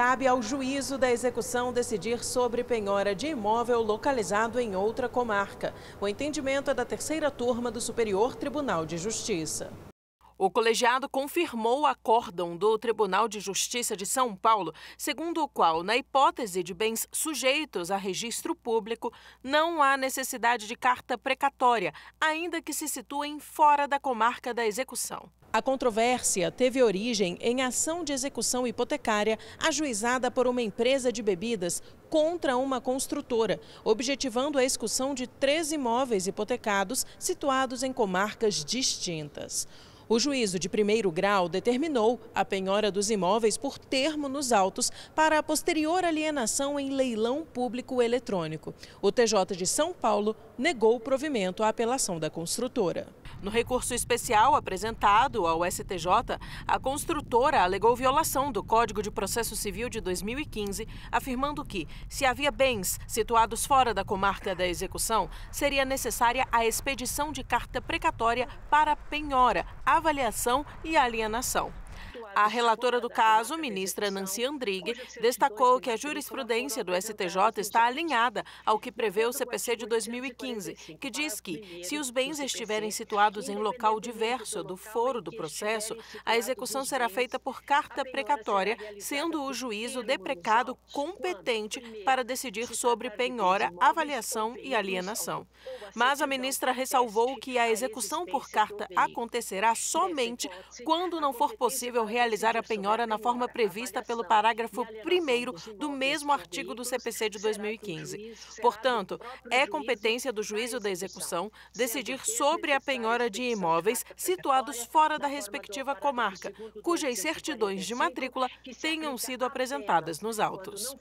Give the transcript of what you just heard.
cabe ao juízo da execução decidir sobre penhora de imóvel localizado em outra comarca. O entendimento é da terceira turma do Superior Tribunal de Justiça. O colegiado confirmou o acórdão do Tribunal de Justiça de São Paulo, segundo o qual, na hipótese de bens sujeitos a registro público, não há necessidade de carta precatória, ainda que se situem fora da comarca da execução. A controvérsia teve origem em ação de execução hipotecária ajuizada por uma empresa de bebidas contra uma construtora, objetivando a execução de três imóveis hipotecados situados em comarcas distintas. O juízo de primeiro grau determinou a penhora dos imóveis por termo nos autos para a posterior alienação em leilão público eletrônico. O TJ de São Paulo negou o provimento à apelação da construtora. No recurso especial apresentado ao STJ, a construtora alegou violação do Código de Processo Civil de 2015, afirmando que, se havia bens situados fora da comarca da execução, seria necessária a expedição de carta precatória para penhora, avaliação e alienação. A relatora do caso, ministra Nancy Andrighi, destacou que a jurisprudência do STJ está alinhada ao que prevê o CPC de 2015, que diz que, se os bens estiverem situados em local diverso do foro do processo, a execução será feita por carta precatória, sendo o juiz o deprecado competente para decidir sobre penhora, avaliação e alienação. Mas a ministra ressalvou que a execução por carta acontecerá somente quando não for possível realizar realizar a penhora na forma prevista pelo parágrafo 1 do mesmo artigo do CPC de 2015. Portanto, é competência do juízo da execução decidir sobre a penhora de imóveis situados fora da respectiva comarca, cujas certidões de matrícula tenham sido apresentadas nos autos.